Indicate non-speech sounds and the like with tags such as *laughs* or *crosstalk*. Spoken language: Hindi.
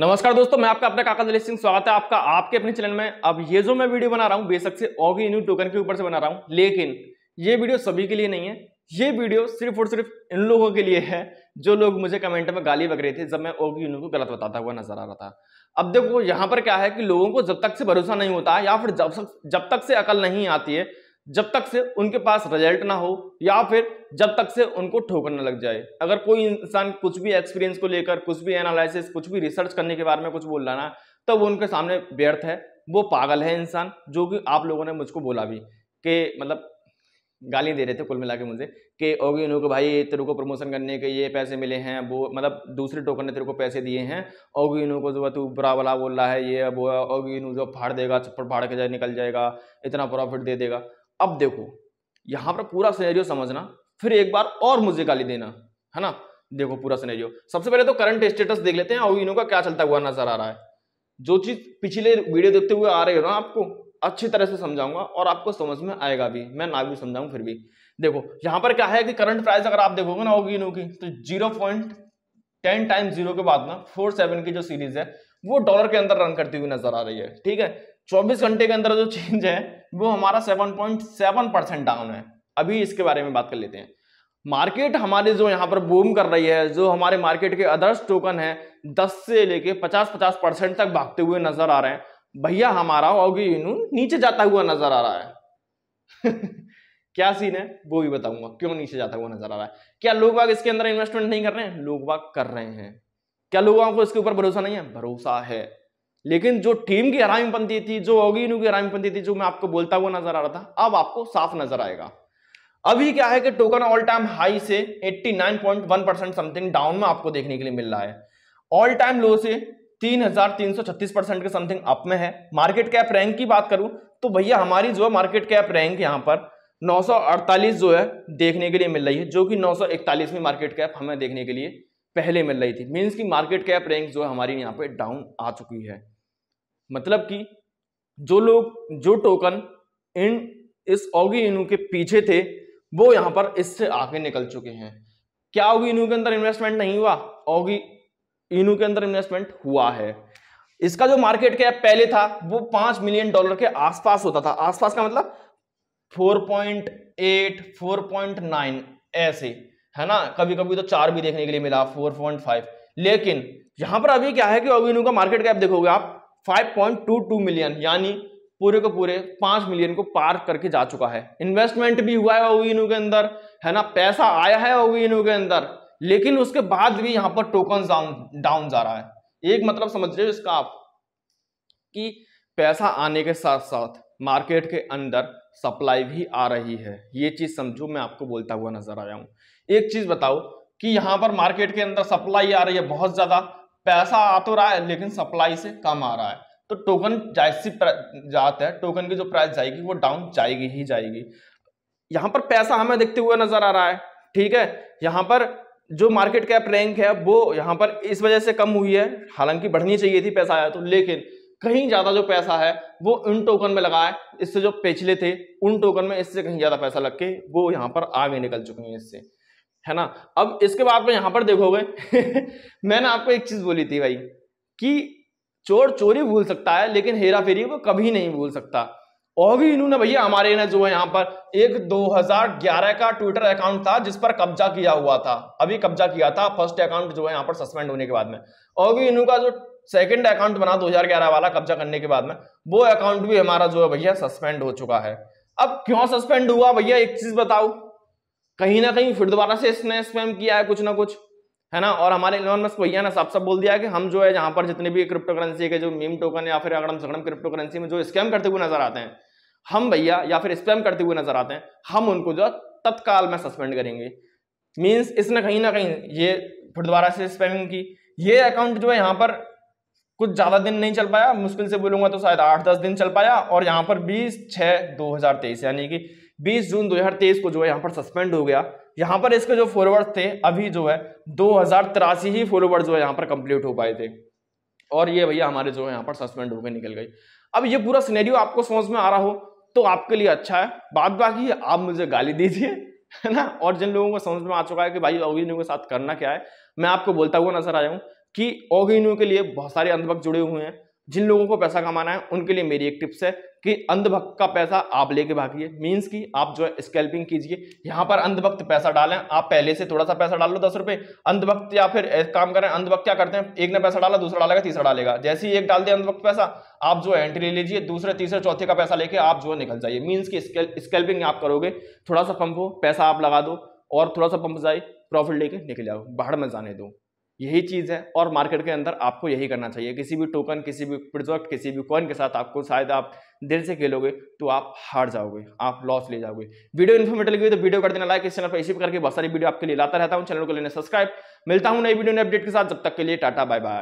नमस्कार दोस्तों मैं आपका अपना काका दलेश सिंह स्वागत है आपका आपके अपने चैनल में अब ये जो मैं वीडियो बना रहा हूँ बेशक से ओगी न्यू टोकन के ऊपर से बना रहा हूँ लेकिन ये वीडियो सभी के लिए नहीं है ये वीडियो सिर्फ और सिर्फ इन लोगों के लिए है जो लोग मुझे कमेंट में गाली बक रहे थे जब मैं ओगी यूनियन को गलत बताता हुआ नजर आ रहा था अब देखो यहाँ पर क्या है कि लोगों को जब तक से भरोसा नहीं होता या फिर जब जब तक से अकल नहीं आती है जब तक से उनके पास रिजल्ट ना हो या फिर जब तक से उनको ठोकर ना लग जाए अगर कोई इंसान कुछ भी एक्सपीरियंस को लेकर कुछ भी एनालिसिस कुछ भी रिसर्च करने के बारे में कुछ बोल रहा ना तो वो उनके सामने व्यर्थ है वो पागल है इंसान जो कि आप लोगों ने मुझको बोला भी कि मतलब गाली दे रहे थे कुल मिला के मुझे कि ओगी को भाई तेरे को प्रमोशन करने के ये पैसे मिले हैं वो मतलब दूसरे टोकन ने तेरे को पैसे दिए हैं ओगी उन्हों को जो तू बुरा वाला बोल रहा है ये वो ओगी उन्हों जो फाड़ देगा छप्पड़ फाड़ के जाए निकल जाएगा इतना प्रॉफिट दे देगा अब देखो यहां पर पूरा सिनेरियो समझना फिर एक बार और मुझे गाली देना है ना देखो पूरा सिनेरियो सबसे पहले तो करंट स्टेटस देख लेते हैं और इनों का क्या चलता हुआ नजर आ रहा है जो चीज़ पिछले वीडियो देखते हुए आ रही है ना आपको अच्छी तरह से समझाऊंगा और आपको समझ में आएगा भी मैं ना भी समझाऊं फिर भी देखो यहां पर क्या है कि करंट प्राइस अगर आप देखोगे ना होगी इनों की तो zero point ten time zero के बाद ना फोर सेवन की जो सीरीज है वो डॉलर के अंदर रन करती हुई नजर आ रही है ठीक है चौबीस घंटे के अंदर जो चेंज है वो हमारा seven point seven percent down है अभी इसके बारे में बात कर लेते हैं मार्केट हमारे जो यहाँ पर बूम कर रही है जो हमारे मार्केट के अदर्स टोकन है दस से लेके पचास पचास परसेंट तक भागते हुए नजर आ रहे हैं भैया हमारा होगी नीचे जाता हुआ नजर आ रहा है *laughs* क्या सीन है वो भी बताऊंगा क्यों नीचे जाता हुआ नजर आ रहा है क्या लोग बाग इसके अंदर इन्वेस्टमेंट नहीं कर रहे हैं लोग बाग कर रहे हैं क्या लोगों को इसके ऊपर भरोसा नहीं है भरोसा है लेकिन जो टीम की हरामीपंथी थी जो ओगिनू की हरामीपंथी थी जो मैं आपको बोलता हुआ नजर आ रहा था अब आपको साफ नजर आएगा अभी क्या है कि टोकन ऑल टाइम हाई से 89.1 परसेंट समथिंग डाउन में आपको देखने के लिए मिल रहा है ऑल टाइम लो से 3,336 परसेंट के समथिंग अप में है मार्केट कैप रैंक की बात करूं तो भैया हमारी जो है मार्केट कैप रैंक यहाँ पर 948 जो है देखने के लिए मिल रही है जो कि 941 में मार्केट कैप हमें देखने के लिए पहले मिल रही थी मीन्स की मार्केट कैप रैंक जो है हमारी यहाँ पे डाउन आ चुकी है मतलब कि जो लोग जो टोकन इन इस ओगी इनू के पीछे थे वो यहां पर इससे आगे निकल चुके हैं क्या ओगी इनू के अंदर इन्वेस्टमेंट नहीं हुआ ओगी इनू के अंदर इन्वेस्टमेंट हुआ है इसका जो मार्केट कैप पहले था वो पांच मिलियन डॉलर के आसपास होता था आसपास का मतलब 4.8, 4.9 ऐसे है ना कभी कभी तो चार भी देखने के लिए मिला 4.5 लेकिन यहां पर अभी क्या है कि इनू का मार्केट कैप देखोगे आप 5.22 मिलियन यानी पूरे के पूरे पांच मिलियन को पार करके जा चुका है इन्वेस्टमेंट भी हुआ है ओवीएनयू e के अंदर है ना पैसा आया है ओवीएनयू e के अंदर लेकिन उसके बाद भी यहाँ पर टोकन डाउन डाउन जा रहा है एक मतलब समझ रहे हो इसका आप कि पैसा आने के साथ साथ मार्केट के अंदर सप्लाई भी आ रही है ये चीज समझो मैं आपको बोलता हुआ नजर आया हूँ एक चीज बताओ कि यहाँ पर मार्केट के अंदर सप्लाई आ रही है बहुत ज्यादा पैसा आ तो रहा है लेकिन सप्लाई से कम आ रहा है तो टोकन जैसी जाता है टोकन की जो प्राइस जाएगी वो डाउन जाएगी ही जाएगी यहाँ पर पैसा हमें देखते हुए नजर आ रहा है ठीक है यहाँ पर जो मार्केट कैप रैंक है वो यहाँ पर इस वजह से कम हुई है हालांकि बढ़नी चाहिए थी पैसा आया तो लेकिन कहीं ज्यादा जो पैसा है वो इन टोकन में लगा है इससे जो पिछले थे उन टोकन में इससे कहीं ज्यादा पैसा लग के वो यहाँ पर आगे निकल चुके हैं इससे है ना अब इसके बाद में यहाँ पर देखोगे *laughs* मैंने आपको एक चीज़ बोली थी भाई कि चोर चोरी भूल सकता है लेकिन हेरा फेरी को कभी नहीं भूल सकता और भी इन्होंने भैया हमारे ने जो है यहाँ पर एक 2011 का ट्विटर अकाउंट था जिस पर कब्जा किया हुआ था अभी कब्जा किया था फर्स्ट अकाउंट जो है यहाँ पर सस्पेंड होने के बाद में और भी इन्हों का जो सेकंड अकाउंट बना 2011 वाला कब्जा करने के बाद में वो अकाउंट भी हमारा जो है भैया सस्पेंड हो चुका है अब क्यों सस्पेंड हुआ भैया एक चीज बताओ कहीं ना कहीं फिर दोबारा से इसने स्पैम किया है कुछ ना कुछ है ना और हमारे इलॉन भैया ने साफ साफ बोल दिया कि हम जो है जहां पर जितने भी क्रिप्टो करेंसी के जो मीम टोकन या फिर अगड़म सगड़म क्रिप्टो करेंसी में जो स्कैम करते हुए नजर आते हैं हम भैया या फिर स्पैम करते हुए नजर आते हैं हम उनको जो तत्काल में सस्पेंड करेंगे मीन्स इसने कहीं ना कहीं ये फिर दोबारा से स्पैमिंग की ये अकाउंट जो है यहाँ पर कुछ ज़्यादा दिन नहीं चल पाया मुश्किल से बोलूंगा तो शायद आठ दस दिन चल पाया और यहाँ पर बीस छः दो हज़ार तेईस यानी कि 20 जून 2023 को जो है यहाँ पर सस्पेंड हो गया यहाँ पर इसके जो फॉरवर्ड थे अभी जो है दो ही फॉरवर्ड जो है यहाँ पर कंप्लीट हो पाए थे और ये भैया हमारे जो है यहाँ पर सस्पेंड होकर निकल गई अब ये पूरा सिनेरियो आपको समझ में आ रहा हो तो आपके लिए अच्छा है बात बाकी आप मुझे गाली दीजिए है ना और जिन लोगों को समझ में आ चुका है कि भाई ओगिनू के साथ करना क्या है मैं आपको बोलता हुआ नजर आया हूँ कि ओगिनू के लिए बहुत सारे अंधभक्त जुड़े हुए हैं जिन लोगों को पैसा कमाना है उनके लिए मेरी एक टिप्स है कि अंधभक्त का पैसा आप लेके भागिए मीन्स कि आप जो है स्कैल्पिंग कीजिए यहाँ पर अंधभक्त पैसा डालें आप पहले से थोड़ा सा पैसा डाल लो दस रुपये अंधभक्त या फिर काम करें अंधभक्त क्या करते हैं एक ने पैसा डाला दूसरा डालेगा तीसरा डालेगा जैसे ही एक डाल दिया अंधभक्त पैसा आप जो है एंट्री ले लीजिए दूसरे तीसरे चौथे का पैसा लेके आप जो है निकल जाइए मीन्स की स्कैल्पिंग आप करोगे थोड़ा सा पंप हो पैसा आप लगा दो और थोड़ा सा पंप जाए प्रॉफिट लेके निकल जाओ बाहर में जाने दो यही चीज़ है और मार्केट के अंदर आपको यही करना चाहिए किसी भी टोकन किसी भी प्रोजेक्ट किसी भी कॉइन के साथ आपको शायद आप दिल से खेलोगे तो आप हार जाओगे आप लॉस ले जाओगे वीडियो इन्फॉर्मेटिव लगी तो वीडियो कर देना लाइक इस चैनल पर इसी प्रकार की बहुत सारी वीडियो आपके लिए लाता रहता हूँ चैनल को लेने सब्सक्राइब मिलता हूँ नई वीडियो ने अपडेट के साथ जब तक के लिए टाटा बाय बाय